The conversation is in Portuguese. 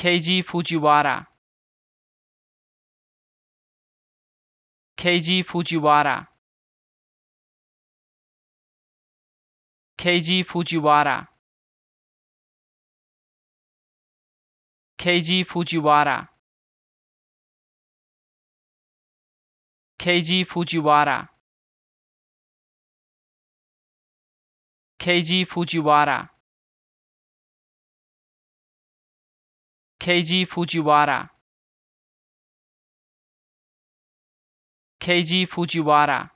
Keiji Fujiwara. Keiji Fujiwara. Keiji Fujiwara. Keiji Fujiwara. Keiji Fujiwara. Keiji Fujiwara. Keiji Fujiwara. Keiji Fujiwara